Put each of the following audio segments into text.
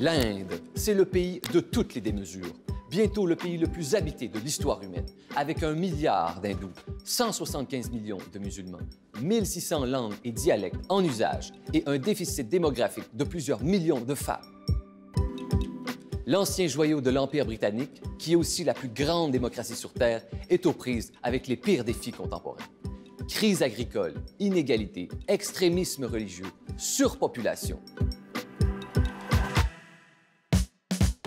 L'Inde, c'est le pays de toutes les démesures. Bientôt le pays le plus habité de l'histoire humaine, avec un milliard d'hindous, 175 millions de musulmans, 1600 langues et dialectes en usage et un déficit démographique de plusieurs millions de femmes. L'ancien joyau de l'Empire britannique, qui est aussi la plus grande démocratie sur Terre, est aux prises avec les pires défis contemporains. Crise agricole, inégalité, extrémisme religieux, surpopulation,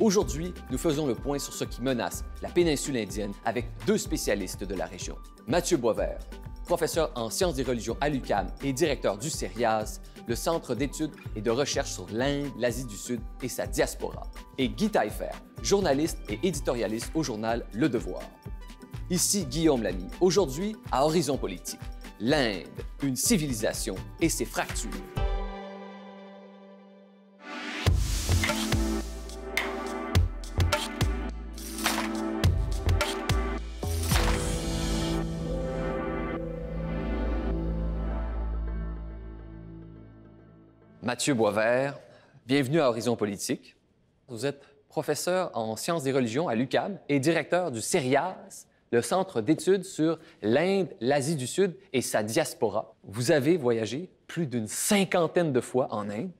Aujourd'hui, nous faisons le point sur ce qui menace la péninsule indienne avec deux spécialistes de la région. Mathieu Boisvert, professeur en sciences des religions à l'UCAM et directeur du CERIAS, le Centre d'études et de recherche sur l'Inde, l'Asie du Sud et sa diaspora, et Guy Taillefer, journaliste et éditorialiste au journal Le Devoir. Ici Guillaume Lamy, aujourd'hui à Horizon Politique, l'Inde, une civilisation et ses fractures. Mathieu Boisvert, bienvenue à Horizon Politique. Vous êtes professeur en sciences des religions à l'UCAM et directeur du CERIAS, le centre d'études sur l'Inde, l'Asie du Sud et sa diaspora. Vous avez voyagé plus d'une cinquantaine de fois en Inde.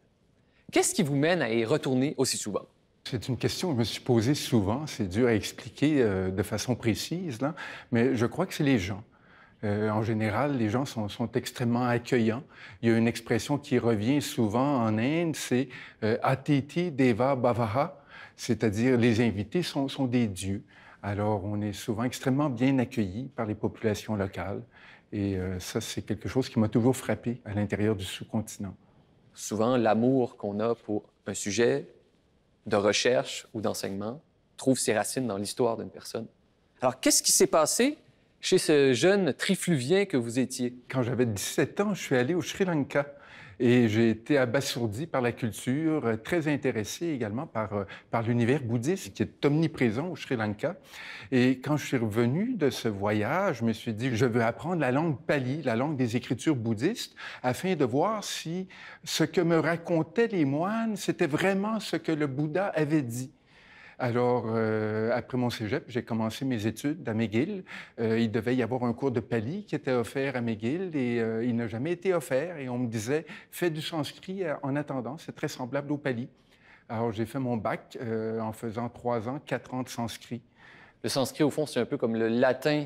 Qu'est-ce qui vous mène à y retourner aussi souvent? C'est une question que je me suis posée souvent. C'est dur à expliquer euh, de façon précise, mais je crois que c'est les gens. Euh, en général, les gens sont, extrêmement accueillants. Il y a une expression qui revient souvent en Inde, c'est euh, Atiti Deva Bhavaha, c'est-à-dire les invités sont, des dieux. Alors, on est souvent extrêmement bien accueillis par les populations locales. Et euh, ça, c'est quelque chose qui m'a toujours frappé à l'intérieur du sous-continent. Souvent, l'amour qu'on a pour un sujet de recherche ou d'enseignement trouve ses racines dans l'histoire d'une personne. Alors, qu'est-ce qui s'est passé chez ce jeune trifluvien que vous étiez? Quand j'avais 17 ans, je suis allé au Sri Lanka. Et j'ai été abasourdi par la culture, très intéressé également par, euh, par l'univers bouddhiste qui est omniprésent au Sri Lanka. Et quand je suis revenu de ce voyage, je me suis dit, je veux apprendre la langue pali, la langue des écritures bouddhistes, afin de voir si ce que me racontaient les moines, c'était vraiment ce que le Bouddha avait dit. Alors, euh, après mon cégep, j'ai commencé mes études à McGill. Euh, il devait y avoir un cours de pali qui était offert à McGill et euh, il n'a jamais été offert. Et on me disait, fais du sanskrit en attendant, c'est très semblable au pali. Alors, j'ai fait mon bac en faisant trois ans, quatre ans de sanskrit. Le sanskrit, au fond, c'est un peu comme le latin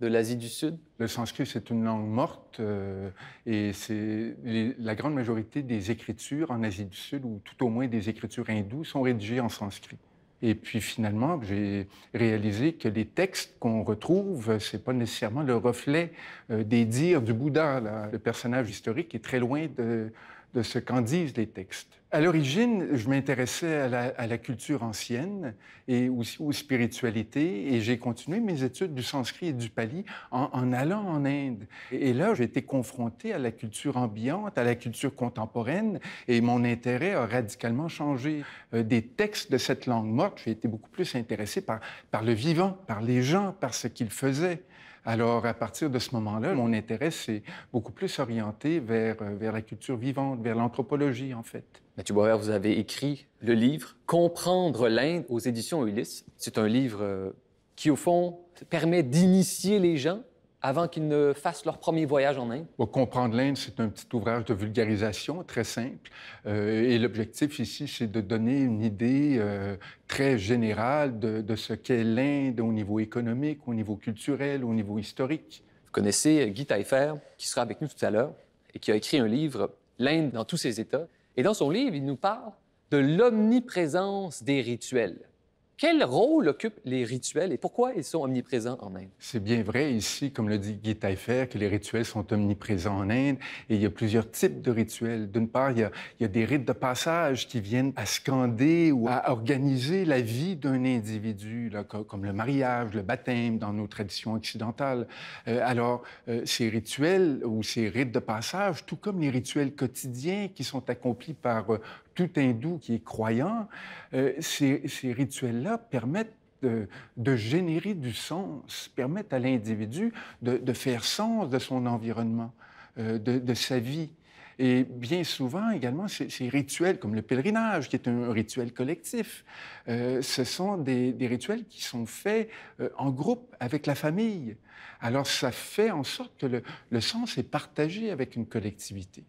de l'Asie du Sud? Le sanskrit, c'est une langue morte et c'est la grande majorité des écritures en Asie du Sud, ou tout au moins des écritures hindoues, sont rédigées en sanskrit. Et puis finalement, j'ai réalisé que les textes qu'on retrouve, c'est pas nécessairement le reflet euh, des dires du Bouddha. Le personnage historique est très loin de de ce qu'en disent les textes. À l'origine, je m'intéressais à, la, culture ancienne et aussi aux spiritualités et j'ai continué mes études du sanskrit et du pali en, allant en Inde. Et, là, j'ai été confronté à la culture ambiante, à la culture contemporaine et mon intérêt a radicalement changé. Euh, des textes de cette langue morte, j'ai été beaucoup plus intéressé par le vivant, par les gens, par ce qu'ils faisaient. Alors, à partir de ce moment-là, mon intérêt s'est beaucoup plus orienté euh, vers, la culture vivante, vers l'anthropologie, en fait. Mathieu Boyer, vous avez écrit le livre Comprendre l'Inde aux éditions Ulysse. C'est un livre euh, qui, au fond, permet d'initier les gens avant qu'ils ne fassent leur premier voyage en Inde? comprendre l'Inde, c'est un petit ouvrage de vulgarisation très simple. Euh, et l'objectif ici, c'est de donner une idée euh, très générale de, de ce qu'est l'Inde au niveau économique, au niveau culturel, au niveau historique. Vous connaissez euh, Guy Taillefer, qui sera avec nous tout à l'heure, et qui a écrit un livre, L'Inde dans tous ses États. Et dans son livre, il nous parle de l'omniprésence des rituels. Quel rôle occupent les rituels et pourquoi ils sont omniprésents en Inde? C'est bien vrai ici, comme le dit Guy Taillefer, que les rituels sont omniprésents en Inde et il y a plusieurs types de rituels. D'une part, il y, a, des rites de passage qui viennent à scander ou à organiser la vie d'un individu, comme le mariage, le baptême dans nos traditions occidentales. Euh, alors, euh, ces rituels ou ces rites de passage, tout comme les rituels quotidiens qui sont accomplis par euh, tout hindou qui est croyant, euh, ces, rituels-là permettent de, générer du sens, permettent à l'individu de, faire sens de son environnement, euh, de, sa vie. Et bien souvent également, ces, rituels, comme le pèlerinage, qui est un rituel collectif, euh, ce sont des, rituels qui sont faits en groupe avec la famille. Alors ça fait en sorte que le, sens est partagé avec une collectivité.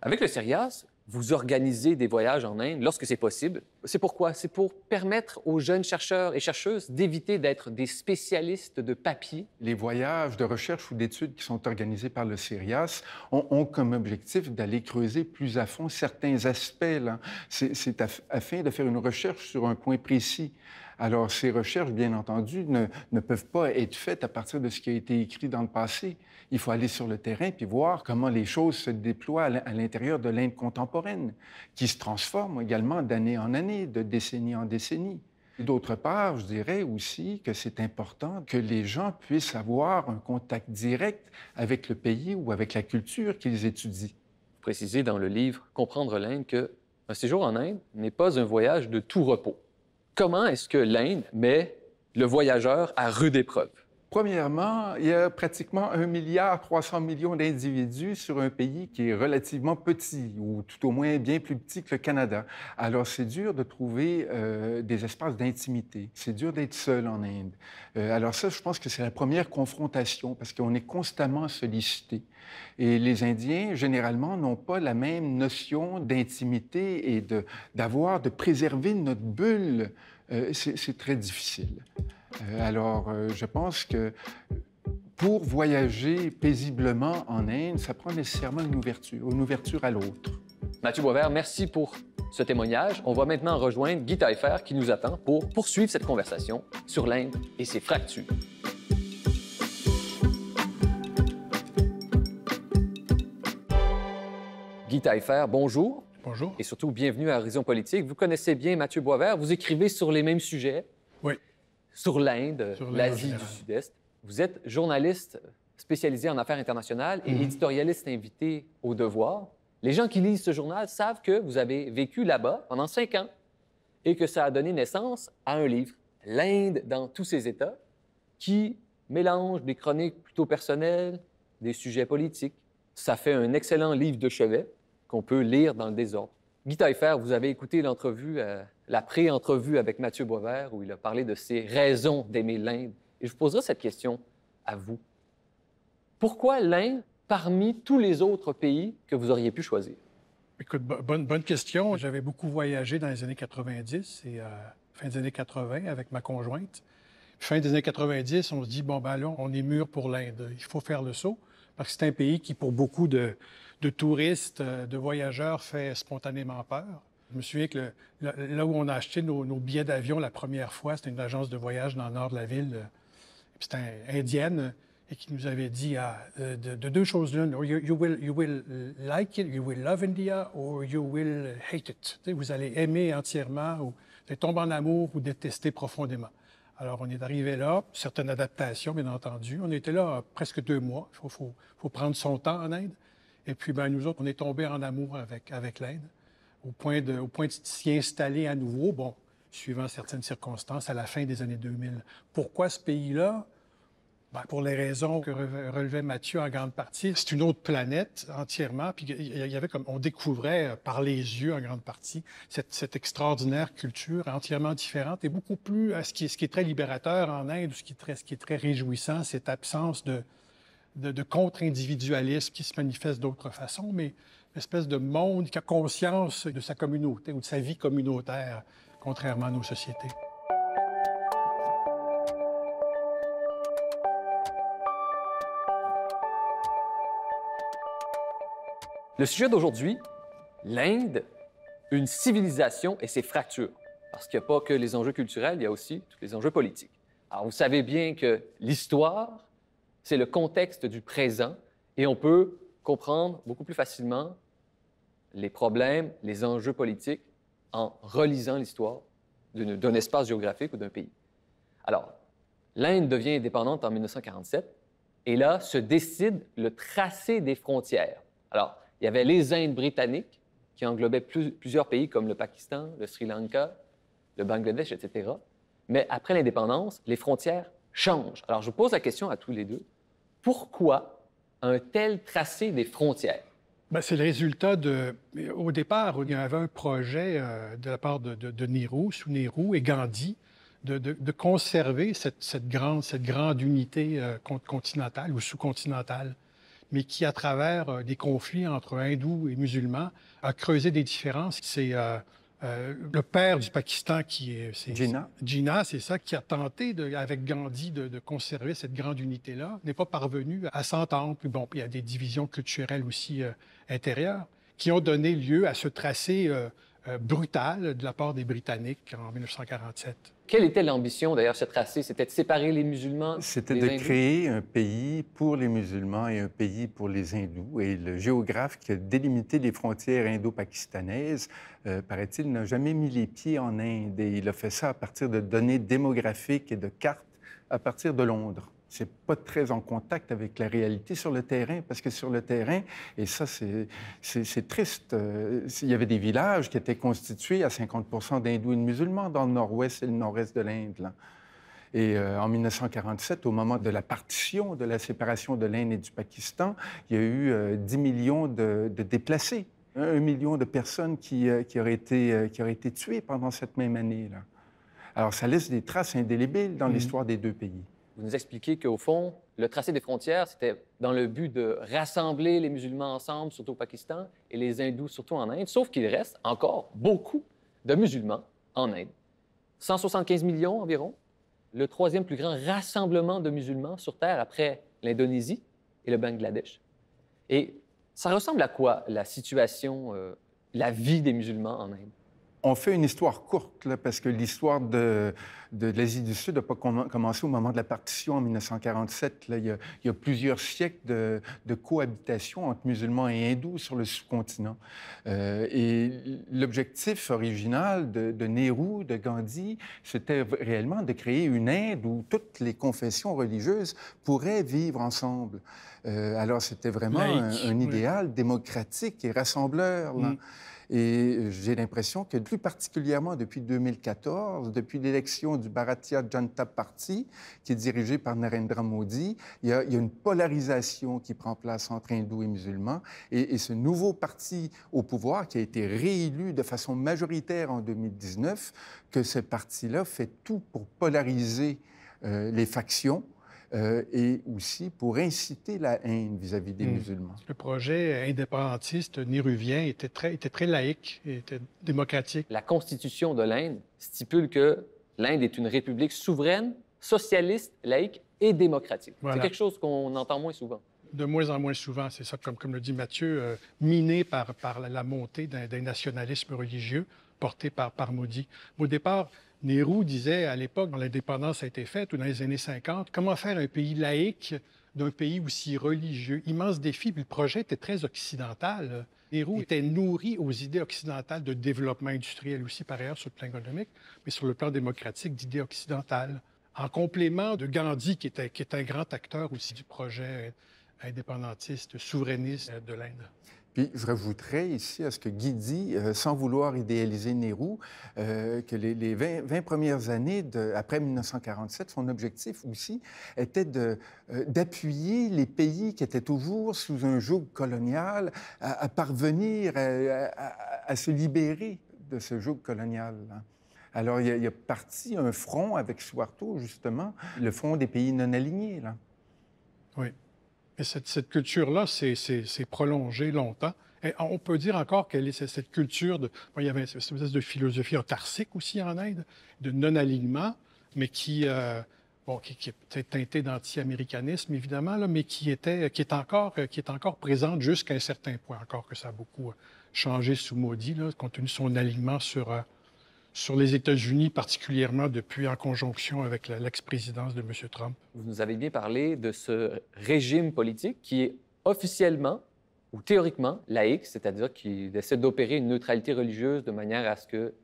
Avec le Sirias, vous organisez des voyages en Inde lorsque c'est possible. C'est pourquoi? C'est pour permettre aux jeunes chercheurs et chercheuses d'éviter d'être des spécialistes de papier. Les voyages de recherche ou d'études qui sont organisés par le CERIAS ont, comme objectif d'aller creuser plus à fond certains aspects. C'est afin de faire une recherche sur un point précis. Alors, ces recherches, bien entendu, ne, peuvent pas être faites à partir de ce qui a été écrit dans le passé. Il faut aller sur le terrain puis voir comment les choses se déploient à l'intérieur de l'Inde contemporaine, qui se transforme également d'année en année, de décennie en décennie. D'autre part, je dirais aussi que c'est important que les gens puissent avoir un contact direct avec le pays ou avec la culture qu'ils étudient. Vous précisez dans le livre Comprendre l'Inde que un séjour en Inde n'est pas un voyage de tout repos comment est-ce que l'Inde met le voyageur à rude épreuve? Premièrement, il y a pratiquement 1,3 milliard millions d'individus sur un pays qui est relativement petit, ou tout au moins bien plus petit que le Canada. Alors, c'est dur de trouver euh, des espaces d'intimité. C'est dur d'être seul en Inde. Euh, alors ça, je pense que c'est la première confrontation, parce qu'on est constamment sollicité. Et les Indiens, généralement, n'ont pas la même notion d'intimité et d'avoir, de, préserver notre bulle. Euh, c'est très difficile. Euh, alors, euh, je pense que pour voyager paisiblement en Inde, ça prend nécessairement une ouverture, une ouverture à l'autre. Mathieu Boisvert, merci pour ce témoignage. On va maintenant rejoindre Guy Taillefer qui nous attend pour poursuivre cette conversation sur l'Inde et ses fractures. Guy Taillefer, bonjour. Bonjour. Et surtout, bienvenue à Horizon Politique. Vous connaissez bien Mathieu Boisvert, vous écrivez sur les mêmes sujets. Oui sur l'Inde, l'Asie du Sud-Est. Vous êtes journaliste spécialisé en affaires internationales et mhm. éditorialiste invité au Devoir. Les gens qui lisent ce journal savent que vous avez vécu là-bas pendant cinq ans et que ça a donné naissance à un livre, L'Inde dans tous ses États, qui mélange des chroniques plutôt personnelles, des sujets politiques. Ça fait un excellent livre de chevet qu'on peut lire dans le désordre. Guy Taillefer, vous avez écouté l'entrevue, euh, la pré-entrevue avec Mathieu Boisvert où il a parlé de ses raisons d'aimer l'Inde. Et je vous poserai cette question à vous. Pourquoi l'Inde parmi tous les autres pays que vous auriez pu choisir? Écoute, bonne, bonne question. J'avais beaucoup voyagé dans les années 90 et euh, fin des années 80 avec ma conjointe. Fin des années 90, on se dit, bon, ben là, on est mûr pour l'Inde. Il faut faire le saut parce que c'est un pays qui, pour beaucoup de, de touristes, euh, de voyageurs fait spontanément peur. Je me souviens que là où on a acheté nos, billets d'avion la première fois, c'était une agence de voyage dans le nord de la ville, euh, c'était indienne, et qui nous avait dit ah, euh, de, deux choses l'une, you, will, like it, you will love India, or you will hate it. vous allez aimer entièrement, ou tomber en amour, ou détester profondément. Alors, on est arrivé là, certaines adaptations, bien entendu. On était là presque deux mois. Il faut, faut prendre son temps en Inde. Et puis, ben, nous autres, on est tombés en amour avec, avec l'Inde, au point de, point de s'y installer à nouveau, bon, suivant certaines circonstances, à la fin des années 2000. Pourquoi ce pays-là? Ben, pour les raisons que relevait Mathieu en grande partie, c'est une autre planète entièrement. Puis il y avait comme on découvrait euh, par les yeux en grande partie cette, cette extraordinaire culture entièrement différente et beaucoup plus à euh, ce qui, ce qui est très libérateur en Inde, ou ce qui très, ce qui est très réjouissant, cette absence de, de, contre-individualisme qui se manifeste d'autres façons, mais une espèce de monde qui a conscience de sa communauté ou de sa vie communautaire, contrairement à nos sociétés. Le sujet d'aujourd'hui, l'Inde, une civilisation et ses fractures. Parce qu'il n'y a pas que les enjeux culturels, il y a aussi tous les enjeux politiques. Alors, vous savez bien que l'histoire, c'est le contexte du présent et on peut comprendre beaucoup plus facilement les problèmes, les enjeux politiques en relisant l'histoire d'un espace géographique ou d'un pays. Alors, l'Inde devient indépendante en 1947 et là se décide le tracé des frontières. Alors, il y avait les Indes britanniques qui englobaient plusieurs pays comme le Pakistan, le Sri Lanka, le Bangladesh, etc. Mais après l'indépendance, les frontières change. Alors, je pose la question à tous les deux. Pourquoi un tel tracé des frontières? Ben, c'est le résultat de. Au départ, il y avait un projet euh, de la part de, de, Nehru, sous Nehru et Gandhi, de, conserver cette, grande, cette grande unité euh, continentale ou sous-continentale, mais qui, à travers euh, des conflits entre hindous et musulmans, a creusé des différences. C'est euh, le père du Pakistan, qui est, est Gina, c'est ça, qui a tenté, avec Gandhi, de, conserver cette grande unité-là, n'est pas parvenu à s'entendre. Puis bon, il y a des divisions culturelles aussi euh, intérieures qui ont donné lieu à ce tracé euh, euh, brutale de la part des Britanniques en 1947. Quelle était l'ambition d'ailleurs de ce tracé? C'était de séparer les musulmans C'était de créer un pays pour les musulmans et un pays pour les hindous. Et le géographe qui a délimité les frontières indo-pakistanaises, euh, paraît-il, n'a jamais mis les pieds en Inde. Et il a fait ça à partir de données démographiques et de cartes à partir de Londres c'est pas très en contact avec la réalité sur le terrain, parce que sur le terrain, et ça, c'est triste, euh, il y avait des villages qui étaient constitués à 50 d'hindous et de musulmans dans le nord-ouest et le nord-est de l'Inde. Et euh, en 1947, au moment de la partition, de la séparation de l'Inde et du Pakistan, il y a eu 10 euh, millions de, déplacés, un million de personnes qui, auraient été, qui été tuées pendant cette même année-là. Alors, ça laisse des traces indélébiles dans mmh. l'histoire des deux pays vous nous expliquez qu'au fond, le tracé des frontières, c'était dans le but de rassembler les musulmans ensemble, surtout au Pakistan, et les hindous, surtout en Inde, sauf qu'il reste encore beaucoup de musulmans en Inde. 175 millions environ, le troisième plus grand rassemblement de musulmans sur Terre après l'Indonésie et le Bangladesh. Et ça ressemble à quoi la situation, euh, la vie des musulmans en Inde? on fait une histoire courte, parce que l'histoire de, l'Asie du Sud n'a pas commencé au moment de la partition en 1947. Il, y a, plusieurs siècles de, cohabitation entre musulmans et hindous sur le sous-continent. Euh, et l'objectif original de, de Nehru, de Gandhi, c'était réellement de créer une Inde où toutes les confessions religieuses pourraient vivre ensemble. Euh, alors c'était vraiment un, idéal démocratique et rassembleur. Là. Mm. Et euh, j'ai l'impression que, plus particulièrement depuis 2014, depuis l'élection du Bharatiya Janata Party, qui est dirigé par Narendra Modi, il y a, une polarisation qui prend place entre hindous et musulmans. Et, ce nouveau parti au pouvoir, qui a été réélu de façon majoritaire en 2019, que ce parti-là fait tout pour polariser euh, les factions euh, et aussi pour inciter la haine vis-à-vis des hmm. musulmans. Le projet indépendantiste néruvien était très, était très laïque, était démocratique. La constitution de l'Inde stipule que l'Inde est une république souveraine, socialiste, laïque et démocratique. C'est quelque chose qu'on entend moins souvent de moins en moins souvent, c'est ça, comme, le dit Mathieu, euh, miné par, par la, montée d'un nationalisme religieux porté par, par Maudit. Au départ, Nehru disait à l'époque, quand l'indépendance a été faite, ou dans les années 50, comment faire un pays laïque d'un pays aussi religieux? Immense défi, puis le projet était très occidental. Nehru était nourri aux idées occidentales de développement industriel aussi, par ailleurs, sur le plan économique, mais sur le plan démocratique, d'idées occidentales. En complément de Gandhi, qui était, qui est un grand acteur aussi du projet indépendantiste, souverainiste de l'Inde. Puis je rajouterais ici à ce que Guy dit, euh, sans vouloir idéaliser Nehru, euh, que les, 20, premières années de, après 1947, son objectif aussi était euh, d'appuyer les pays qui étaient toujours sous un joug colonial à, parvenir à, se libérer de ce joug colonial. Alors il y, a, parti un front avec Suarto, justement, le front des pays non alignés. Là. Oui cette, culture-là s'est prolongée longtemps. Et euh, on peut dire encore qu'elle est cette culture de. il y avait une espèce de philosophie autarcique aussi en Inde, de non-alignement, mais qui, euh, qui, est peut-être teintée d'anti-américanisme, évidemment, mais qui, était, qui, est encore, euh, qui est encore présente jusqu'à un certain point, encore que ça a beaucoup changé sous Maudit, compte tenu de son alignement sur sur les États-Unis, particulièrement depuis en conjonction avec l'ex-présidence de M. Trump. Vous nous avez bien parlé de ce régime politique qui est officiellement ou théoriquement laïque, c'est-à-dire qui essaie d'opérer une neutralité religieuse de manière à ce que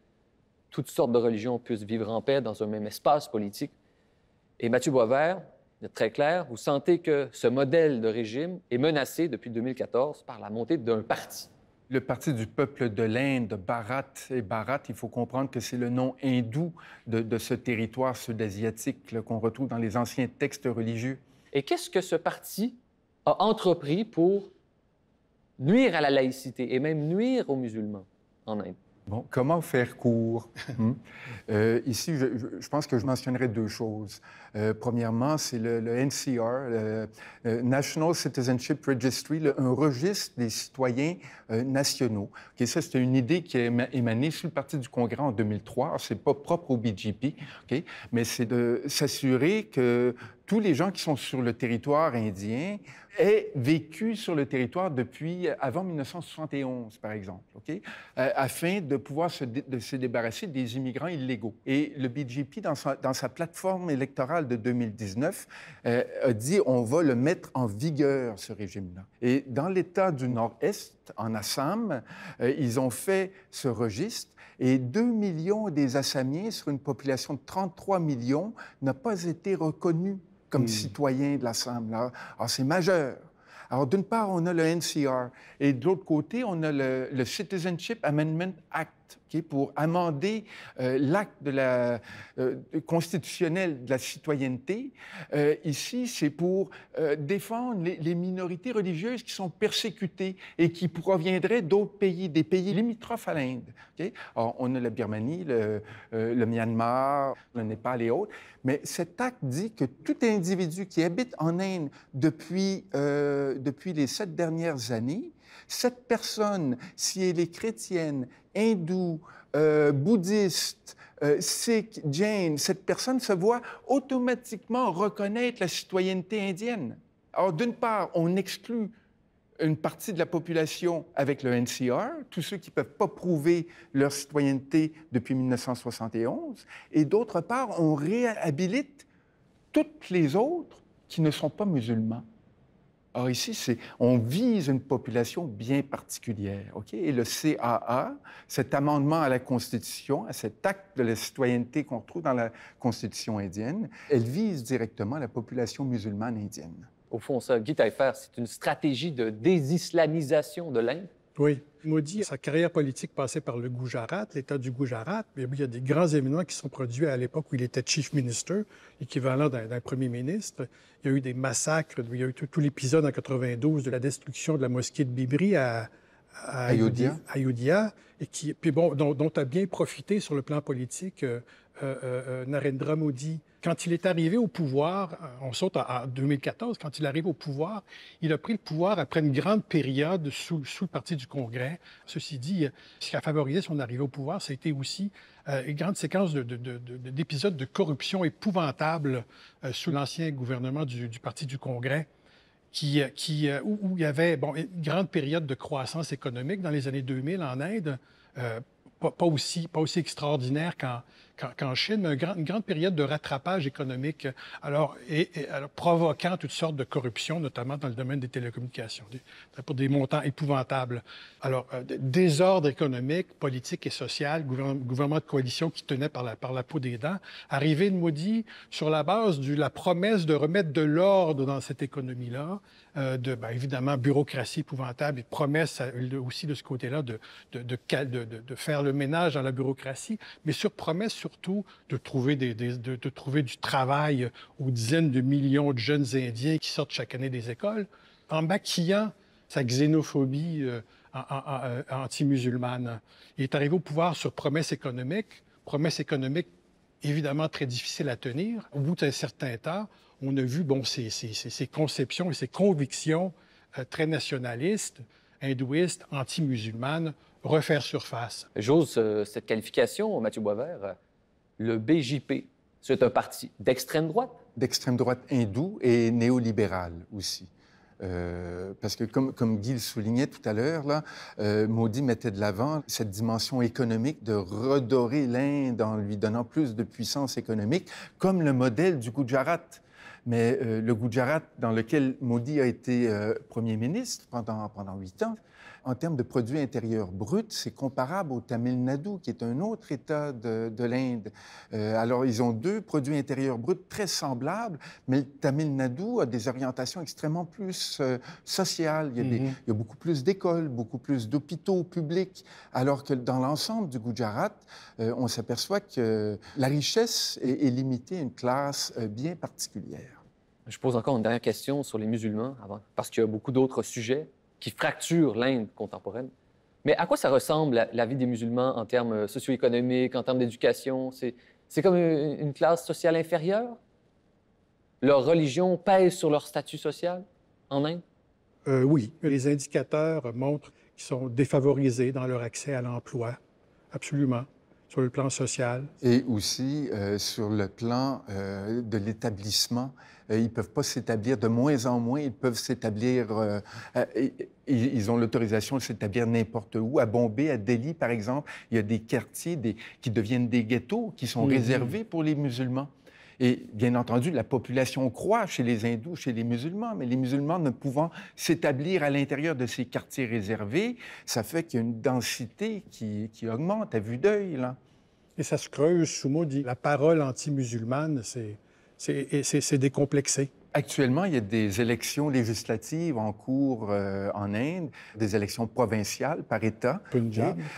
toutes sortes de religions puissent vivre en paix dans un même espace politique. Et Mathieu Boisvert, très clair, vous sentez que ce modèle de régime est menacé depuis 2014 par la montée d'un parti le parti du peuple de l'Inde, Bharat et Bharat, il faut comprendre que c'est le nom hindou de, ce territoire sud-asiatique qu'on retrouve dans les anciens textes religieux. Et qu'est-ce que ce parti a entrepris pour nuire à la laïcité et même nuire aux musulmans en Inde? Bon, comment faire court? Hmm? Euh, ici, je, je, pense que je mentionnerai deux choses. Euh, premièrement, c'est le, NCR, le, euh, National Citizenship Registry, un registre des citoyens euh, nationaux. Okay, ça, c'était une idée qui a émané sur le Parti du Congrès en 2003. C'est pas propre au BGP, OK? mais c'est de s'assurer que tous les gens qui sont sur le territoire indien aient vécu sur le territoire depuis avant 1971, par exemple, OK? afin de pouvoir se, débarrasser des immigrants illégaux. Et le BGP, dans dans sa plateforme électorale de 2019 euh, a dit on va le mettre en vigueur, ce régime-là. Et dans l'État du Nord-Est, en Assam, euh, ils ont fait ce registre et 2 millions des Assamiens sur une population de 33 millions n'ont pas été reconnus comme hmm. citoyens de l'Assam. Alors, c'est majeur. Alors, d'une part, on a le NCR et de l'autre côté, on a le Citizenship Amendment Act pour amender euh, l'acte de la, euh, constitutionnel de la citoyenneté. Euh, ici, c'est pour défendre les, minorités religieuses qui sont persécutées et qui proviendraient d'autres pays, des pays limitrophes à l'Inde. on a la Birmanie, le, le Myanmar, le Népal et autres. Mais cet acte dit que tout individu qui habite en Inde depuis, depuis les sept dernières années cette personne, si elle est chrétienne, hindoue, euh, bouddhiste, euh, sikh, jain, cette personne se voit automatiquement reconnaître la citoyenneté indienne. Alors, d'une part, on exclut une partie de la population avec le NCR, tous ceux qui ne peuvent pas prouver leur citoyenneté depuis 1971, et d'autre part, on réhabilite toutes les autres qui ne sont pas musulmans. Or, ah, ici, c'est, on vise une population bien particulière. OK? Et le CAA, cet amendement à la Constitution, à cet acte de la citoyenneté qu'on trouve dans la Constitution indienne, elle vise directement la population musulmane indienne. Au fond, ça, Guy Taillefer, c'est une stratégie de désislamisation de l'Inde? Oui. Maudit, sa carrière politique passait par le Gujarat, l'État du Gujarat. Mais il y a des grands événements qui sont produits à l'époque où il était chief minister, équivalent d'un premier ministre. Il y a eu des massacres. Il y a eu tout, l'épisode en 92 de la destruction de la mosquée de Bibri à, Ayodhya. et qui, puis bon, dont, a bien profité sur le plan politique euh, euh, euh, euh, Narendra Modi, quand il est arrivé au pouvoir, on saute à 2014, quand il arrive au pouvoir, il a pris le pouvoir après une grande période sous, sous le Parti du Congrès. Ceci dit, ce qui a favorisé son arrivée au pouvoir, été aussi une grande séquence d'épisodes de, de, corruption épouvantables sous l'ancien gouvernement du, Parti du Congrès. Qui, qui, où, il y avait bon, une grande période de croissance économique dans les années 2000 en Inde, pas, aussi, pas aussi extraordinaire qu'en qu'en Chine, une, une grande, période de rattrapage économique, euh, alors, et, provoquant toutes sortes de corruptions, notamment dans le domaine des télécommunications, pour des montants épouvantables. Alors, euh, désordre économique, politique et social, gouvernement, de coalition qui tenait par la, par la peau des dents, arrivé de maudit sur la base de la promesse de remettre de l'ordre dans cette économie-là, euh, de, ben, évidemment, bureaucratie épouvantable et promesse aussi de ce côté-là de, de, faire le ménage dans la bureaucratie, mais sur promesse, surtout de trouver, de, trouver du travail aux dizaines de millions de jeunes Indiens qui sortent chaque année des écoles, en maquillant sa xénophobie euh, euh, anti-musulmane. Il est arrivé au pouvoir sur promesse économique, promesse économique évidemment très difficile à tenir. Au bout d'un certain temps, on a vu bon, ces, conceptions et ces convictions euh, très nationalistes, hindouistes, anti-musulmanes refaire surface. J'ose cette qualification, Mathieu Boisvert le BJP, c'est un parti d'extrême droite? D'extrême droite hindoue et néolibéral aussi. Euh, parce que comme, comme, Guy le soulignait tout à l'heure, euh, Modi mettait de l'avant cette dimension économique de redorer l'Inde en lui donnant plus de puissance économique, comme le modèle du Gujarat. Mais euh, le Gujarat dans lequel Modi a été Premier ministre pendant huit ans, en termes de produit intérieur brut, c'est comparable au Tamil Nadu, qui est un autre État de, l'Inde. Euh, alors, ils ont deux produits intérieurs bruts très semblables, mais le Tamil Nadu a des orientations extrêmement plus euh, sociales. Mhm. Il y, a beaucoup plus d'écoles, beaucoup plus d'hôpitaux publics, alors que dans l'ensemble du Gujarat, euh, on s'aperçoit que la richesse est, limitée à une classe bien particulière. Je pose encore une dernière question sur les musulmans, avant, parce qu'il y a beaucoup d'autres sujets qui fracture l'Inde contemporaine. Mais à quoi ça ressemble la, vie des musulmans en termes euh, socio-économiques, en termes d'éducation C'est comme une, classe sociale inférieure Leur religion pèse sur leur statut social en Inde euh, Oui, les indicateurs montrent qu'ils sont défavorisés dans leur accès à l'emploi, absolument sur le plan social. Et aussi euh, sur le plan euh, de l'établissement. Euh, ils ne peuvent pas s'établir de moins en moins. Ils peuvent s'établir. ils ont l'autorisation de s'établir n'importe où. À Bombay, à Delhi, par exemple, il y a des quartiers des... qui deviennent des ghettos qui sont mm-hmm. réservés pour les musulmans. Et bien entendu, la population croît chez les hindous, chez les musulmans, mais les musulmans ne pouvant s'établir à l'intérieur de ces quartiers réservés, ça fait qu'il y a une densité qui, augmente à vue d'œil. Et ça se creuse sous dit, La parole anti-musulmane, c'est décomplexé. Actuellement, il y a des élections législatives en cours euh, en Inde, des élections provinciales par État.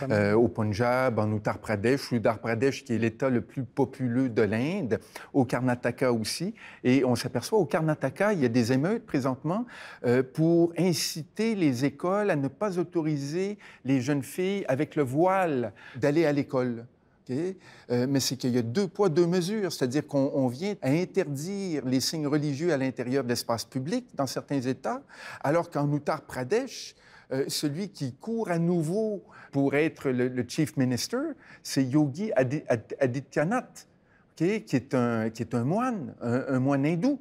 Euh, au Punjab, en Uttar Pradesh, l'Uttar Pradesh qui est l'État le plus populeux de l'Inde, au Karnataka aussi. Et on s'aperçoit au Karnataka, il y a des émeutes présentement euh, pour inciter les écoles à ne pas autoriser les jeunes filles avec le voile d'aller à l'école. Euh, mais c'est qu'il y a deux poids, deux mesures, c'est-à-dire qu'on vient à interdire les signes religieux à l'intérieur de l'espace public dans certains États, alors qu'en Uttar Pradesh, euh, celui qui court à nouveau pour être le, chief minister, c'est Yogi Adityanath, qui, est un, qui est un moine, un, moine hindou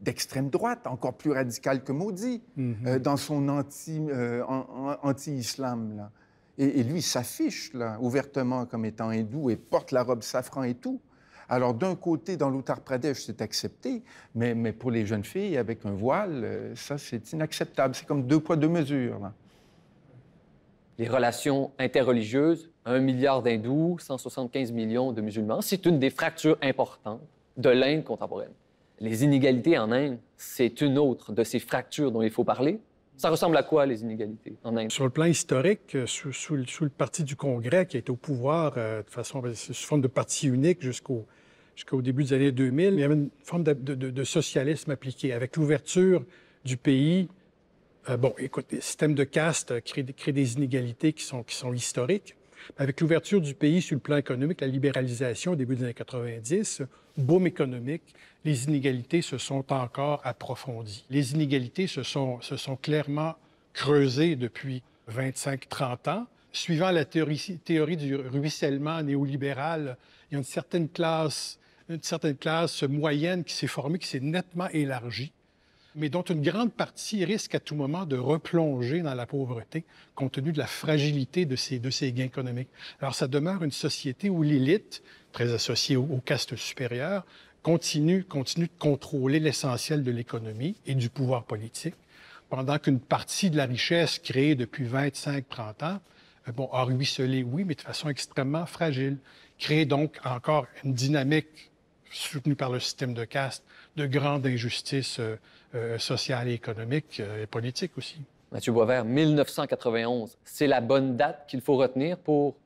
d'extrême droite, encore plus radical que Maudit, mm-hmm. euh, dans son anti-islam. là et, et lui s'affiche là, ouvertement comme étant hindou et porte la robe safran et tout. Alors, d'un côté, dans l'Ottar Pradesh, c'est accepté, mais, mais, pour les jeunes filles avec un voile, euh, ça, c'est inacceptable. C'est comme deux poids, deux mesures. Là. Les relations interreligieuses, un milliard d'hindous, 175 millions de musulmans, c'est une des fractures importantes de l'Inde contemporaine. Les inégalités en Inde, c'est une autre de ces fractures dont il faut parler. Ça ressemble à quoi, les inégalités en Inde? Sur le plan historique, euh, sous, le parti du Congrès qui a été au pouvoir euh, de façon, ben, sous forme de parti unique jusqu'au début des années 2000, il y avait une forme de, socialisme appliqué avec l'ouverture du pays. Euh, bon, écoutez, le système de caste crée des inégalités qui sont, qui sont historiques. Avec l'ouverture du pays sur le plan économique, la libéralisation au début des années 90, boom économique, les inégalités se sont encore approfondies. Les inégalités se sont, se sont clairement creusées depuis 25-30 ans. Suivant la théorie, du ruissellement néolibéral, il y a une certaine classe une certaine classe moyenne qui s'est formée, qui s'est nettement élargie mais dont une grande partie risque à tout moment de replonger dans la pauvreté, compte tenu de la fragilité de ces, de ces gains économiques. Alors, ça demeure une société où l'élite, très associée aux, castes supérieures, continue, continue de contrôler l'essentiel de l'économie et du pouvoir politique, pendant qu'une partie de la richesse créée depuis 25-30 ans, euh, bon, a ruisselé, oui, mais de façon extrêmement fragile, crée donc encore une dynamique soutenue par le système de caste de grande injustice euh, euh, social sociale et économique euh, et politique aussi. Mathieu Boisvert, 1991, c'est la bonne date qu'il faut retenir pour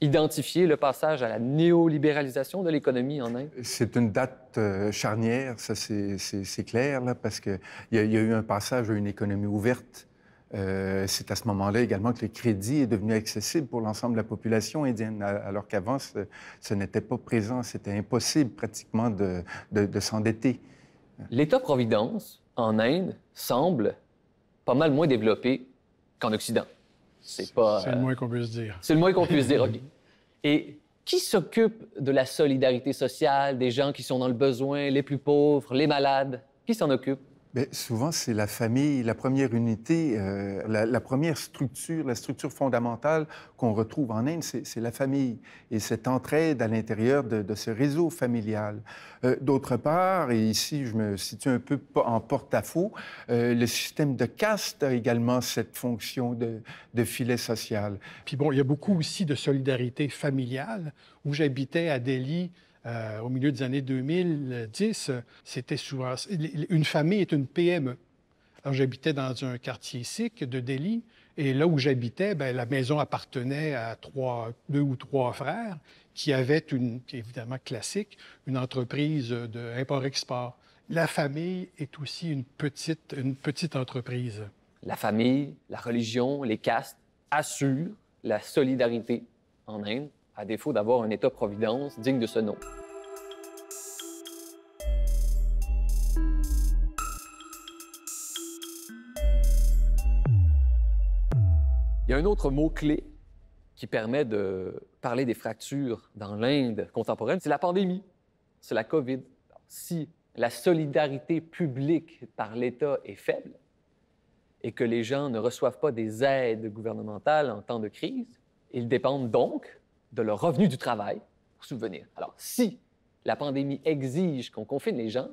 identifier le passage à la néolibéralisation de l'économie en Inde? C'est une date euh, charnière, ça c'est clair, là, parce qu'il y, a, y a eu un passage à une économie ouverte. c'est à ce moment-là également que le crédit est devenu accessible pour l'ensemble de la population indienne, alors qu'avant, ce, n'était pas présent, c'était impossible pratiquement de s'endetter. L'État-providence, en Inde, semble pas mal moins développé qu'en Occident. C'est le moins euh, qu'on puisse dire. C'est le moins qu'on puisse dire, Et qui s'occupe de la solidarité sociale, des gens qui sont dans le besoin, les plus pauvres, les malades? Qui s'en occupe? souvent, c'est la famille, la première unité, euh, la, première structure, la structure fondamentale qu'on retrouve en Inde, c'est la famille et cette entraide à l'intérieur de, ce réseau familial. Euh, d'autre part, et ici, je me situe un peu en porte-à-faux, euh, le système de caste a également cette fonction de, de filet social. Puis bon, il y a beaucoup aussi de solidarité familiale. Où j'habitais à Delhi, euh, au milieu des années 2010, c'était souvent. Une famille est une PME. Alors, j'habitais dans un quartier sikh de Delhi, et là où j'habitais, bien, la maison appartenait à deux ou trois frères qui avaient une, évidemment classique, une entreprise d'import-export. La famille est aussi une petite, une petite entreprise. La famille, la religion, les castes assurent la solidarité en Inde à défaut d'avoir un État-providence digne de ce nom. Il y a un autre mot-clé qui permet de parler des fractures dans l'Inde contemporaine, c'est la pandémie, c'est la COVID. si la solidarité publique par l'État est faible et que les gens ne reçoivent pas des aides gouvernementales en temps de crise, ils dépendent donc de leur revenu du travail pour subvenir. Alors, si la pandémie exige qu'on confine les gens,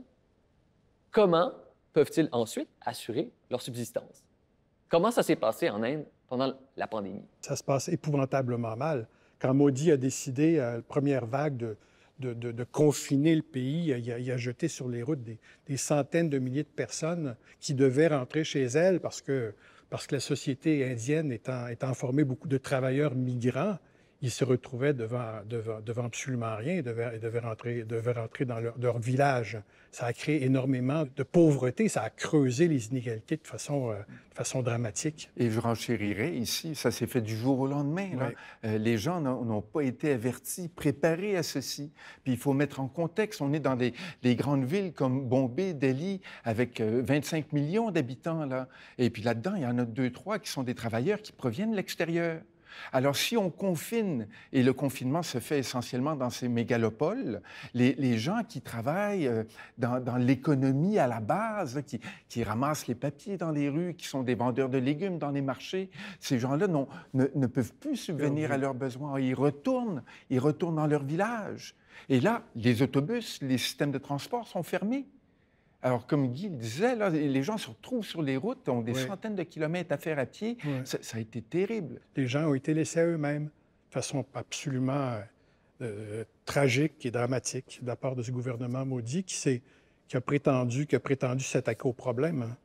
comment peuvent-ils ensuite assurer leur subsistance? Comment ça s'est passé en Inde pendant la pandémie? Ça se passe épouvantablement mal. Quand Modi a décidé, euh, la première vague, de, confiner le pays, il a, jeté sur les routes des, centaines de milliers de personnes qui devaient rentrer chez elles parce que, parce que la société indienne étant, étant formée beaucoup de travailleurs migrants, ils se retrouvaient devant, devant, devant absolument rien et devaient, rentrer, devaient rentrer dans leur, village. Ça a créé énormément de pauvreté, ça a creusé les inégalités de façon, euh, de façon dramatique. Et je renchérirais ici, ça s'est fait du jour au lendemain. Euh, les gens n'ont pas été avertis, préparés à ceci. Puis il faut mettre en contexte, on est dans des, grandes villes comme Bombay, Delhi, avec 25 euh, millions d'habitants. là. Et puis là-dedans, il y en a deux, trois qui sont des travailleurs qui proviennent de l'extérieur. Alors, si on confine, et le confinement se fait essentiellement dans ces mégalopoles, les, gens qui travaillent euh, dans, l'économie à la base, qui, ramassent les papiers dans les rues, qui sont des vendeurs de légumes dans les marchés, ces gens-là ne, ne, peuvent plus subvenir à leurs besoins. Ils retournent, ils retournent dans leur village. Et là, les autobus, les systèmes de transport sont fermés. Alors, comme Guy le disait, les gens se retrouvent sur les routes, ont des centaines de kilomètres à faire à pied. Ça, a été terrible. Les gens ont été laissés à eux-mêmes, de façon absolument euh, euh, tragique et dramatique de la part de ce gouvernement maudit qui, a prétendu, qui a prétendu s'attaquer au problème. Hein.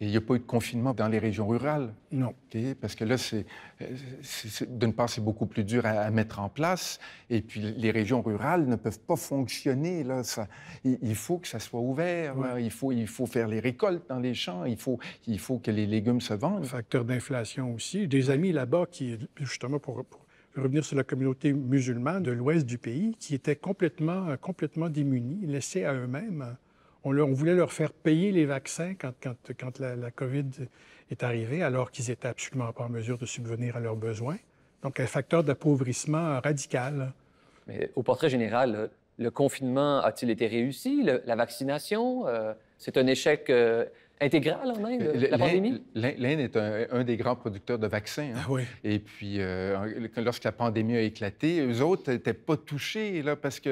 Et il n'y a pas eu de confinement dans les régions rurales. Non. Parce que là, de d'une part, c'est beaucoup plus dur à, mettre en place. Et puis, les régions rurales ne peuvent pas fonctionner. Là, il, faut que ça soit ouvert. Il, faut, il faut faire les récoltes dans les champs. Il faut, il faut que les légumes se vendent. Facteur d'inflation aussi. Des amis là-bas qui, justement, pour, revenir sur la communauté musulmane de l'ouest du pays, qui étaient complètement, complètement laissés à eux-mêmes on, voulait leur faire payer les vaccins quand, la, COVID est arrivée, alors qu'ils n'étaient absolument pas en mesure de subvenir à leurs besoins. Donc, un facteur d'appauvrissement radical. Mais au portrait général, le confinement a-t-il été réussi? la vaccination, euh, c'est un échec euh, intégral en Inde, euh, la pandémie? L'Inde est un, des grands producteurs de vaccins. Hein. Ah Et puis, euh, lorsque la pandémie a éclaté, eux autres n'étaient pas touchés, là, parce que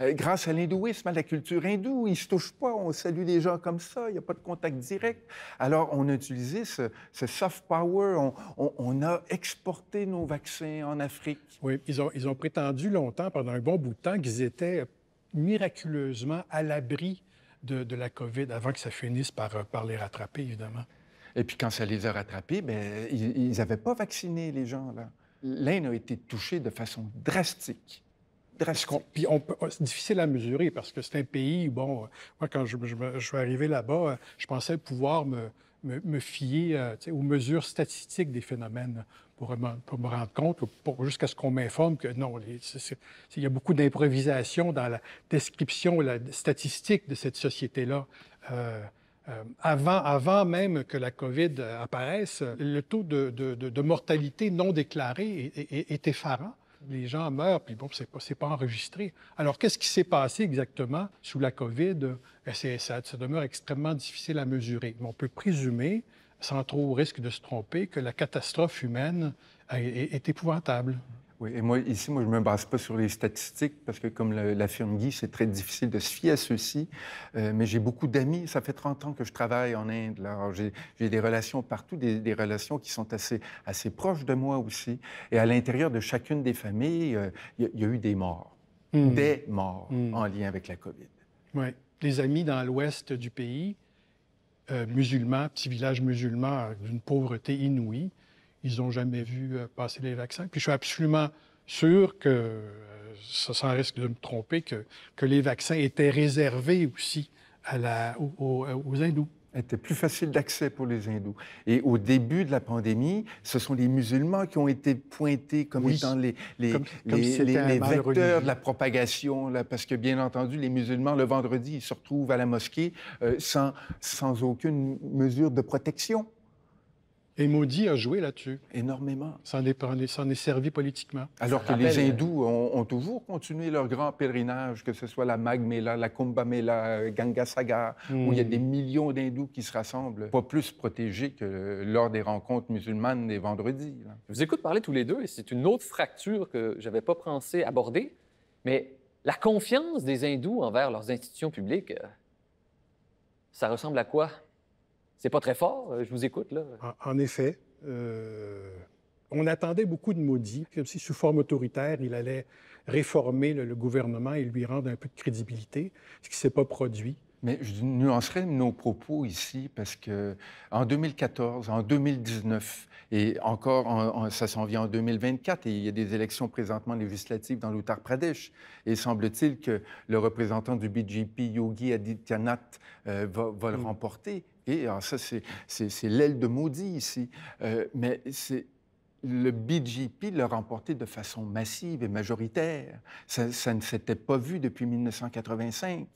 euh, grâce à l'hindouisme, à la culture hindoue, ils ne se touchent pas, on salue les gens comme ça, il n'y a pas de contact direct. Alors, on a utilisé ce, soft power, on, a exporté nos vaccins en Afrique. Oui, ils ont, ils ont prétendu longtemps, pendant un bon bout de temps, qu'ils étaient miraculeusement à l'abri de, la COVID avant que ça finisse par, euh, par les rattraper, évidemment. Et puis quand ça les a rattrapés, bien, ils n'avaient pas vacciné les gens. là. L'Inde a été touchée de façon drastique. Drastique. Puis on c'est difficile à mesurer parce que c'est un pays, où bon, euh, moi quand je suis arrivé là-bas, euh, je pensais pouvoir me, me, fier euh, aux mesures statistiques des phénomènes pour me, rendre compte, pour, jusqu'à ce qu'on m'informe que non, il y a beaucoup d'improvisation dans la description, la statistique de cette société-là. Euh, euh, avant, avant même que la COVID apparaisse, le taux de, mortalité non déclarée était est effarant les gens meurent, puis bon, c'est pas, pas enregistré. Alors, qu'est-ce qui s'est passé exactement sous la COVID? Ben, ça, ça, demeure extrêmement difficile à mesurer. Mais on peut présumer, sans trop risque de se tromper, que la catastrophe humaine est épouvantable. Oui, et moi, ici, moi, je ne me base pas sur les statistiques parce que, comme l'affirme Guy, c'est très difficile de se fier à ceux-ci. Euh, mais j'ai beaucoup d'amis. Ça fait 30 ans que je travaille en Inde. J'ai des relations partout, des, relations qui sont assez, assez proches de moi aussi. Et à l'intérieur de chacune des familles, euh, il y, a eu des morts, hmm. des morts hmm. en lien avec la COVID. Oui. Les amis dans l'ouest du pays, euh, musulmans, petit village musulman d'une pauvreté inouïe, ils n'ont jamais vu euh, passer les vaccins. Puis je suis absolument sûr que, euh, sans risque de me tromper, que, les vaccins étaient réservés aussi euh, aux, hindous. hindous étaient plus faciles d'accès pour les hindous. Et au début de la pandémie, ce sont les musulmans qui ont été pointés comme étant les, les, vecteurs de la propagation, parce que bien entendu, les musulmans, le vendredi, ils se retrouvent à la mosquée sans aucune mesure de protection. Et Modi a joué là-dessus. Énormément. Ça en, est, servi politiquement. Alors que les euh, hindous ont, toujours continué leur grand pèlerinage, que ce soit la Magmela, la Kumbamela, Ganga Sagar, où il y a hmm. des millions d'hindous qui se rassemblent, pas plus protégés que lors des rencontres musulmanes des vendredis. Je vous écoute parler tous les deux, et c'est une autre fracture que j'avais pas pensé aborder, mais la confiance des hindous envers leurs institutions publiques, euh, ça ressemble à quoi? C'est pas très fort, euh, je vous écoute. En, effet, euh, on attendait beaucoup de maudits, comme si sous forme autoritaire, il allait réformer le, gouvernement et lui rendre un peu de crédibilité, ce qui ne s'est pas produit. Mais je nuancerai nos propos ici parce que en 2014, en 2019 et encore, ça s'en vient en 2024 et il y a des élections présentement législatives dans l'Uttar Pradesh. Et semble-t-il que le représentant du BJP, Yogi Adityanath, euh, va, le mm. remporter. Et alors ah, ça, c'est l'aile de maudit ici. Euh, mais c'est le BJP l'a remporté de façon massive et majoritaire. Ça, ne s'était pas vu depuis 1985.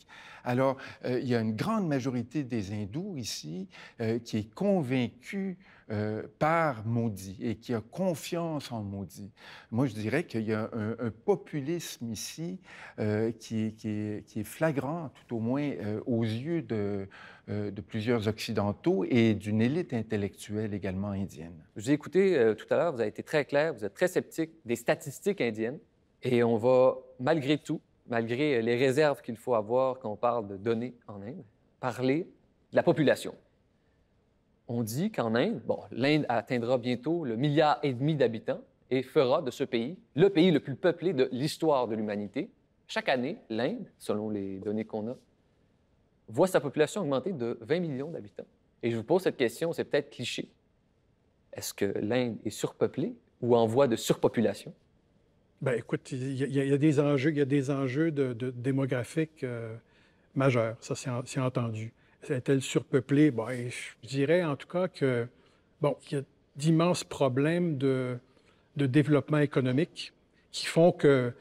Alors, euh, il y a une grande majorité des hindous ici euh, qui est convaincue par Maudit et qui a confiance en Maudit. Moi, je dirais qu'il y a un, populisme ici qui, qui, est, flagrant, tout au moins aux yeux de, euh, de plusieurs Occidentaux et d'une élite intellectuelle également indienne. J'ai écouté euh, tout à l'heure, vous avez été très clair, vous êtes très sceptique des statistiques indiennes. Et on va, malgré tout, malgré euh, les réserves qu'il faut avoir quand on parle de données en Inde, parler de la population. On dit qu'en Inde, bon, l'Inde atteindra bientôt le milliard et demi d'habitants et fera de ce pays le pays le plus peuplé de l'histoire de l'humanité. Chaque année, l'Inde, selon les données qu'on a, voit sa population augmenter de 20 millions d'habitants. Et je vous pose cette question, c'est peut-être cliché. Est-ce que l'Inde est surpeuplée ou en voie de surpopulation? Bien, écoute, il y, a des enjeux, il y a des enjeux de, démographiques euh, majeurs, ça c'est entendu. Est-elle surpeuplée? Bon, je dirais en tout cas que, bon, y a d'immenses problèmes de développement économique qui font que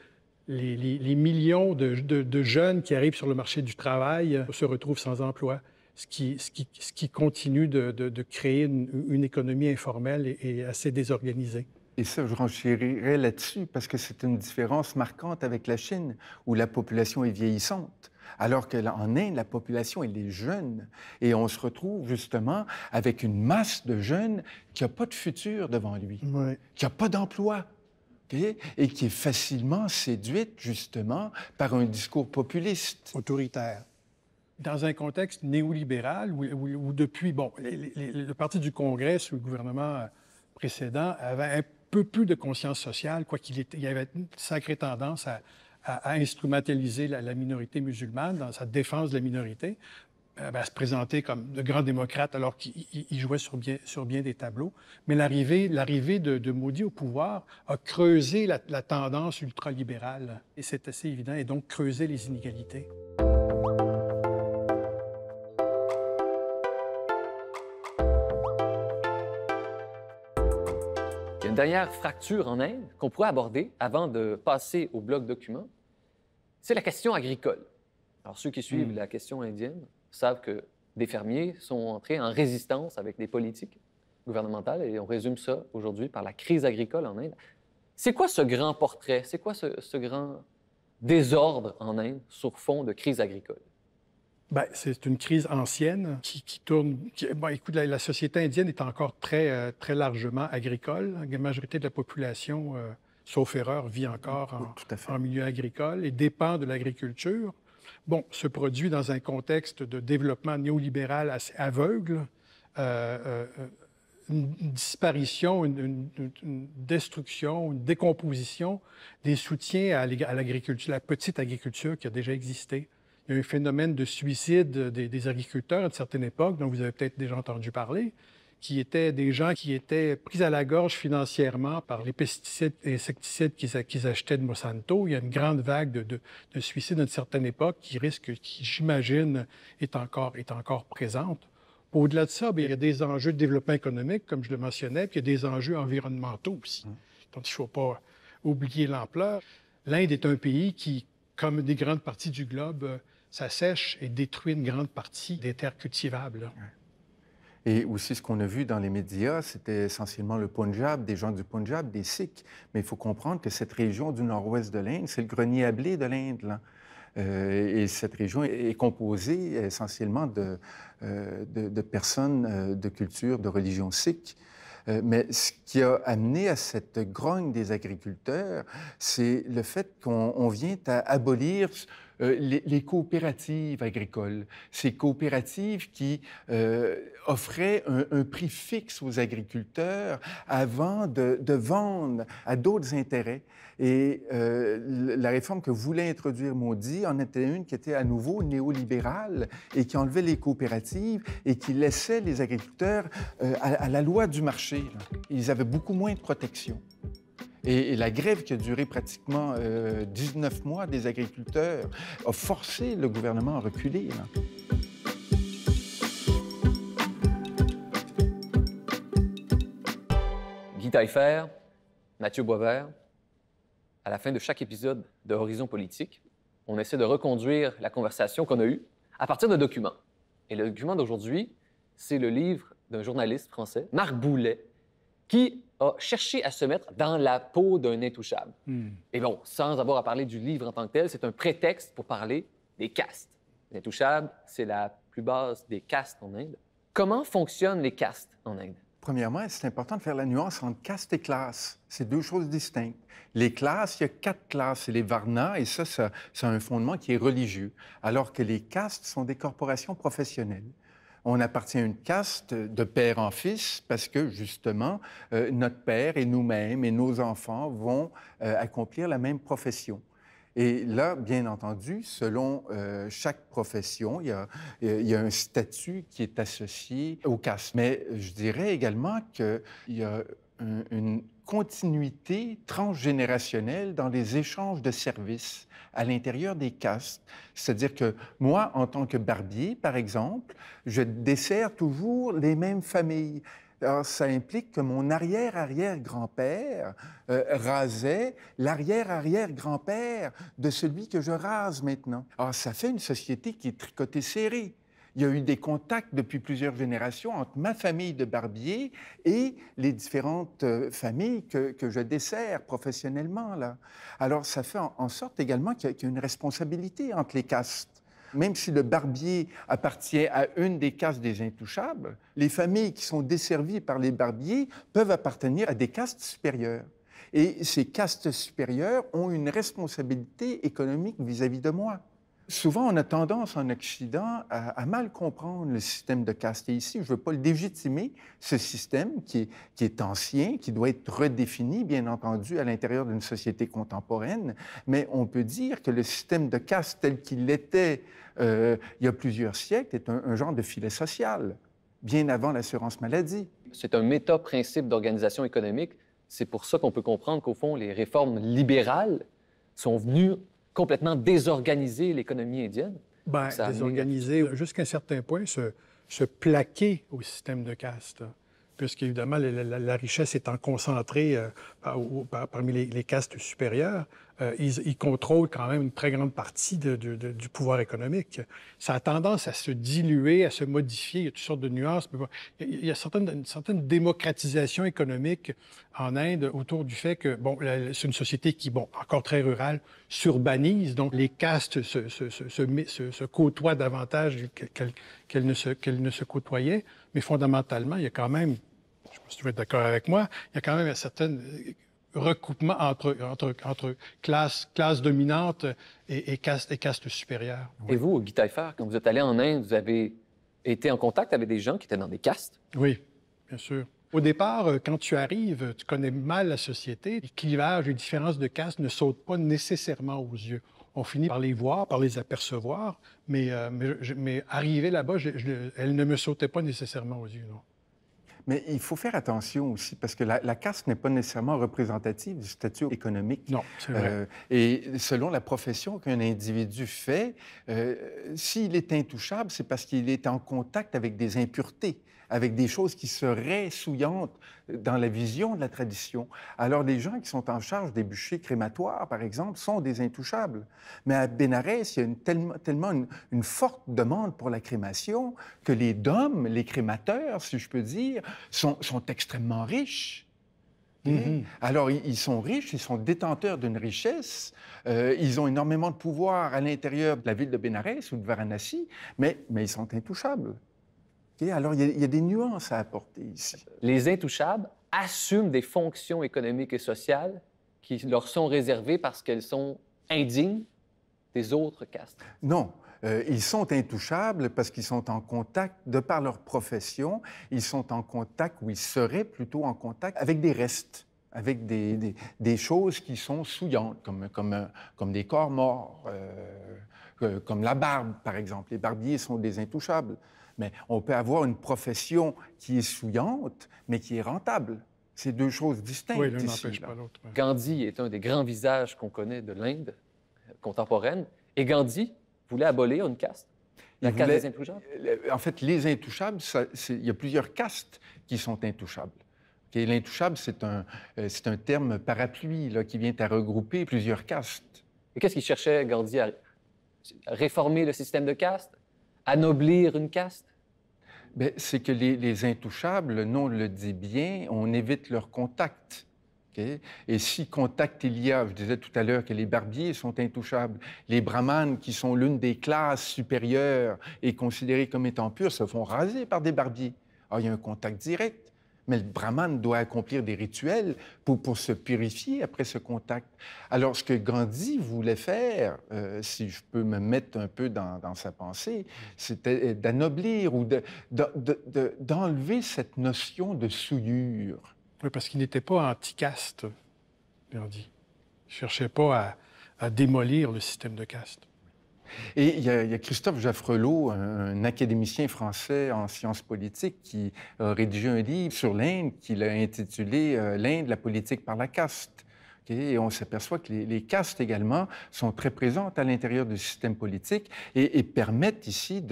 les, millions de, jeunes qui arrivent sur le marché du travail euh, se retrouvent sans emploi, ce qui, ce continue de, créer une, économie informelle et, assez désorganisée. Et ça, je renchérirais là-dessus parce que c'est une différence marquante avec la Chine, où la population est vieillissante. Alors qu'en Inde, la population, elle est jeune. Et on se retrouve justement avec une masse de jeunes qui n'a pas de futur devant lui, qui n'a pas d'emploi, et qui est facilement séduite justement par un discours populiste. Autoritaire. Dans un contexte néolibéral où, depuis, bon, le Parti du Congrès sous le gouvernement euh, précédent avait un peu plus de conscience sociale, quoiqu'il il y avait une sacrée tendance à, instrumentaliser la, minorité musulmane dans sa défense de la minorité. Euh, ben, se présenter comme de grands démocrates alors qu'il jouait sur bien, sur bien des tableaux. Mais l'arrivée, l'arrivée de, de, Maudit au pouvoir a creusé la, tendance ultralibérale, et c'est assez évident, et donc creusé les inégalités. Il y a une dernière fracture en Inde qu'on pourrait aborder avant de passer au bloc document, c'est la question agricole. Alors, ceux qui suivent hmm. la question indienne savent que des fermiers sont entrés en résistance avec des politiques gouvernementales et on résume ça aujourd'hui par la crise agricole en Inde. C'est quoi ce grand portrait? C'est quoi ce, ce, grand désordre en Inde sur fond de crise agricole? Ben, c'est une crise ancienne qui, tourne. écoute, la, société indienne est encore très, euh, très largement agricole. La majorité de la population, euh, sauf erreur, vit encore en milieu agricole et dépend de l'agriculture bon, se produit dans un contexte de développement néolibéral assez aveugle, euh, euh, une disparition, une, destruction, une décomposition des soutiens à l'agriculture, la petite agriculture qui a déjà existé. Il y a eu un phénomène de suicide des, agriculteurs à certaines certaine époque, dont vous avez peut-être déjà entendu parler qui étaient des gens qui étaient pris à la gorge financièrement par les pesticides et insecticides qu'ils achetaient de Monsanto. Il y a une grande vague de, suicides à une certaine époque qui risque, qui j'imagine, est encore, est encore présente. Au-delà de ça, ben, il y a des enjeux de développement économique, comme je le mentionnais, puis il y a des enjeux environnementaux aussi, mmh. Donc, il ne faut pas oublier l'ampleur. L'Inde est un pays qui, comme des grandes parties du globe, euh, s'assèche et détruit une grande partie des terres cultivables. Et aussi, ce qu'on a vu dans les médias, c'était essentiellement le Punjab, des gens du Punjab, des Sikhs. Mais il faut comprendre que cette région du nord-ouest de l'Inde, c'est le grenier à blé de l'Inde. Euh, et cette région est composée essentiellement de, euh, personnes euh, de culture, de religion sikh. mais ce qui a amené à cette grogne des agriculteurs, c'est le fait qu'on vient à abolir euh, les, coopératives agricoles, ces coopératives qui euh, offraient un, prix fixe aux agriculteurs avant de, vendre à d'autres intérêts. Et euh, la réforme que voulait introduire Maudit en était une qui était à nouveau néolibérale et qui enlevait les coopératives et qui laissait les agriculteurs à, la loi du marché. Ils avaient beaucoup moins de protection. Et, la grève qui a duré pratiquement 19 euh, mois des agriculteurs a forcé le gouvernement à reculer. Guy Taillefer, Mathieu Boisvert, à la fin de chaque épisode de Horizon Politique, on essaie de reconduire la conversation qu'on a eue à partir d'un document. Et le document d'aujourd'hui, c'est le livre d'un journaliste français, Marc Boulet, qui a cherché à se mettre dans la peau d'un intouchable. Hmm. Et bon, sans avoir à parler du livre en tant que tel, c'est un prétexte pour parler des castes. L'intouchable, c'est la plus basse des castes en Inde. Comment fonctionnent les castes en Inde? Premièrement, c'est important de faire la nuance entre caste et classe. C'est deux choses distinctes. Les classes, il y a quatre classes. C'est les varnas, et ça, c'est un fondement qui est religieux. Alors que les castes sont des corporations professionnelles on appartient à une caste de père en fils parce que justement, euh, notre père et nous-mêmes et nos enfants vont euh, accomplir la même profession. Et là, bien entendu, selon euh, chaque profession, il y, a, un statut qui est associé au castes. Mais je dirais également qu'il y a une continuité transgénérationnelle dans les échanges de services à l'intérieur des castes. C'est-à-dire que moi, en tant que barbier, par exemple, je desserre toujours les mêmes familles. ça implique que mon arrière-arrière-grand-père euh, rasait l'arrière-arrière-grand-père de celui que je rase maintenant. Alors, ça fait une société qui est tricotée serrée il y a eu des contacts depuis plusieurs générations entre ma famille de barbier et les différentes euh, familles que, je dessers professionnellement. Là. Alors, ça fait en, sorte également qu'il y, a une responsabilité entre les castes même si le barbier appartient à une des castes des intouchables, les familles qui sont desservies par les barbiers peuvent appartenir à des castes supérieures. Et ces castes supérieures ont une responsabilité économique vis à -vis de moi. Souvent, on a tendance en Occident à, mal comprendre le système de caste. Et ici, je ne veux pas le légitimer ce système qui est, ancien, qui doit être redéfini, bien entendu, à l'intérieur d'une société contemporaine, mais on peut dire que le système de caste tel qu'il l'était euh, il y a plusieurs siècles est un, un genre de filet social, bien avant l'assurance maladie. C'est un méta-principe d'organisation économique. C'est pour ça qu'on peut comprendre qu'au fond, les réformes libérales sont venues complètement désorganiser l'économie indienne? Bien, désorganiser jusqu'à un certain point, se, plaquer au système de caste. Hein. Puisqu'évidemment, la, la, richesse étant concentrée euh, parmi les, castes supérieures, euh, ils, contrôlent quand même une très grande partie de, de, du pouvoir économique. Ça a tendance à se diluer, à se modifier. Il y a toutes sortes de nuances. il y a certaines, une certaine démocratisation économique en Inde autour du fait que, bon, c'est une société qui, bon, encore très rurale, s'urbanise. Donc, les castes se, se, se, se côtoient davantage qu'elles ne, ne se côtoyaient. Mais fondamentalement, il y a quand même je pense que tu vas être d'accord avec moi, il y a quand même une certaine recoupement entre, entre, entre classes classe dominante et, castes et caste supérieures. Et vous, au Guitaifer, quand vous êtes allé en Inde, vous avez été en contact avec des gens qui étaient dans des castes? Oui, bien sûr. Au départ, euh, quand tu arrives, tu connais mal la société. Les clivages, les différences de caste ne sautent pas nécessairement aux yeux. On finit par les voir, par les apercevoir, mais, euh, mais, mais, arrivé là-bas, elles ne me sautaient pas nécessairement aux yeux. Non. Mais il faut faire attention aussi, parce que la, la caste n'est pas nécessairement représentative du statut économique. Non, c'est vrai. Euh, et selon la profession qu'un individu fait, euh, s'il est intouchable, c'est parce qu'il est en contact avec des impuretés avec des choses qui seraient souillantes dans la vision de la tradition. Alors, les gens qui sont en charge des bûchers crématoires, par exemple, sont des intouchables. Mais à Bénarès, il y a tellement, une, forte demande pour la crémation que les dômes, les crémateurs, si je peux dire, sont, extrêmement riches. Mm-hmm. Hein? Alors, ils sont riches, ils sont détenteurs d'une richesse, euh, ils ont énormément de pouvoir à l'intérieur de la ville de Bénarès ou de Varanasi, mais ils sont intouchables alors, il y, a des nuances à apporter ici. Les intouchables assument des fonctions économiques et sociales qui leur sont réservées parce qu'elles sont indignes des autres castes. Non. Euh, ils sont intouchables parce qu'ils sont en contact, de par leur profession, ils sont en contact, ou ils seraient plutôt en contact avec des restes, avec des, choses qui sont souillantes, comme, des corps morts, euh, comme la barbe, par exemple. Les barbiers sont des intouchables mais on peut avoir une profession qui est souillante, mais qui est rentable. C'est deux choses distinctes. Oui, l'un n'empêche pas l'autre. Gandhi est un des grands visages qu'on connaît de l'Inde euh, contemporaine. Et Gandhi voulait abolir une caste. La caste des intouchables. En fait, les intouchables, il y a plusieurs castes qui sont intouchables. L'intouchable, c'est un, euh, un, terme parapluie là, qui vient à regrouper plusieurs castes. Et qu'est-ce qu'il cherchait, Gandhi, à réformer le système de caste, anoblir une caste? Ben, c'est que les, intouchables, le nom le dit bien, on évite leur contact. Et si contact il y a, je disais tout à l'heure que les barbiers sont intouchables, les brahmanes qui sont l'une des classes supérieures et considérées comme étant pures se font raser par des barbiers. Ah, il y a un contact direct mais le brahman doit accomplir des rituels pour, pour se purifier après ce contact. Alors, ce que Gandhi voulait faire, euh, si je peux me mettre un peu dans, sa pensée, c'était d'annoblir ou d'enlever cette notion de souillure. Oui, parce qu'il n'était pas anti-caste, Gandhi. Il ne cherchait pas à démolir le système de caste. Et il y, a, Christophe Jaffrelot, un, académicien français en sciences politiques, qui a rédigé un livre sur l'Inde qu'il a intitulé euh, L'Inde, la politique par la caste. Et on s'aperçoit que les, castes également sont très présentes à l'intérieur du système politique et, permettent ici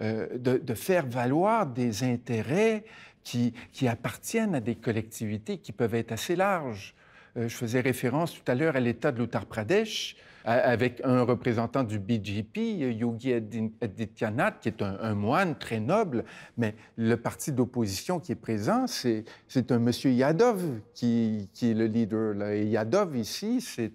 euh, de, faire valoir des intérêts qui, appartiennent à des collectivités qui peuvent être assez larges. Euh, je faisais référence tout à l'heure à l'État de l'Uttar Pradesh avec un représentant du BJP, Yogi Adityanath, qui est un, moine très noble, mais le parti d'opposition qui est présent, c'est, un monsieur Yadov qui, est le leader. Là. Et Yadov, ici, c'est,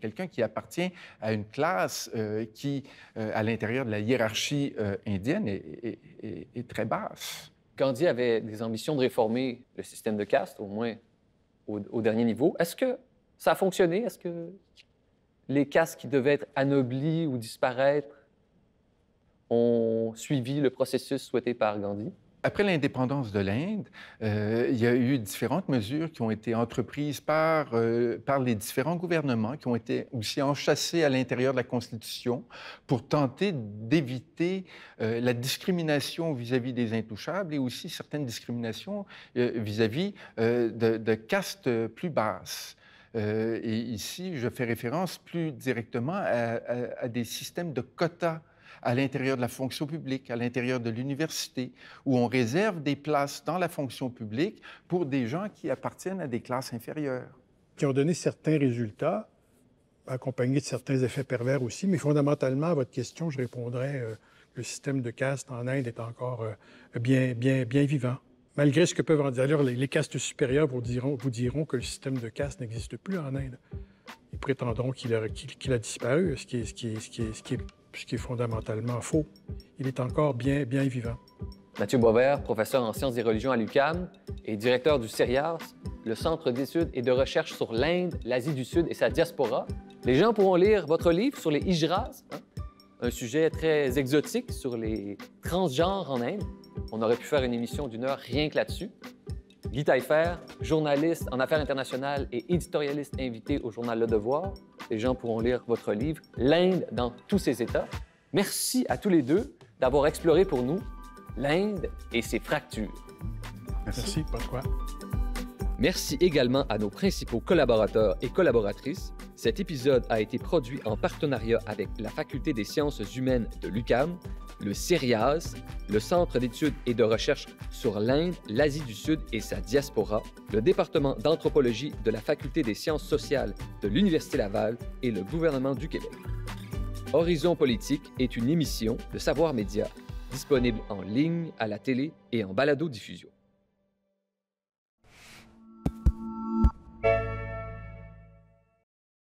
quelqu'un qui appartient à une classe euh, qui, euh, à l'intérieur de la hiérarchie indienne, est, est très basse. Gandhi avait des ambitions de réformer le système de caste, au moins au, dernier niveau. Est-ce que ça a fonctionné? Est-ce que les casques qui devaient être anoblis ou disparaître ont suivi le processus souhaité par Gandhi? Après l'indépendance de l'Inde, euh, il y a eu différentes mesures qui ont été entreprises par, euh, par les différents gouvernements, qui ont été aussi enchâssées à l'intérieur de la Constitution pour tenter d'éviter euh, la discrimination vis-à-vis des intouchables et aussi certaines discriminations vis-à-vis de, castes plus basses. et ici, je fais référence plus directement à des systèmes de quotas à l'intérieur de la fonction publique, à l'intérieur de l'université, où on réserve des places dans la fonction publique pour des gens qui appartiennent à des classes inférieures. Qui ont donné certains résultats, accompagnés de certains effets pervers aussi, mais fondamentalement, à votre question, je répondrais euh, le système de caste en Inde est encore euh, bien, bien, bien vivant malgré ce que peuvent en dire les, castes supérieures, vous diront, vous diront que le système de caste n'existe plus en Inde. Ils prétendront qu'il a, a, disparu, ce qui ce qui est, ce qui est, ce qui est puisqu'il est fondamentalement faux. Il est encore bien, bien vivant. Mathieu Boisvert, professeur en sciences et religions à l'UCAM et directeur du CERIAS, le Centre d'études et de recherche sur l'Inde, l'Asie du Sud et sa diaspora. Les gens pourront lire votre livre sur les hijras, hein, un sujet très exotique sur les transgenres en Inde. On aurait pu faire une émission d'une heure rien que là-dessus. Guy Taillefer, journaliste en affaires internationales et éditorialiste invité au journal Le Devoir. Les gens pourront lire votre livre L'Inde dans tous ses états. Merci à tous les deux d'avoir exploré pour nous l'Inde et ses fractures. Merci, de quoi. Merci également à nos principaux collaborateurs et collaboratrices. Cet épisode a été produit en partenariat avec la Faculté des sciences humaines de l'UCAM, le CERIAS, le Centre d'études et de recherche sur l'Inde, l'Asie du Sud et sa diaspora, le département d'anthropologie de la Faculté des sciences sociales de l'Université Laval et le gouvernement du Québec. Horizon Politique est une émission de Savoir Média, disponible en ligne, à la télé et en balado-diffusion.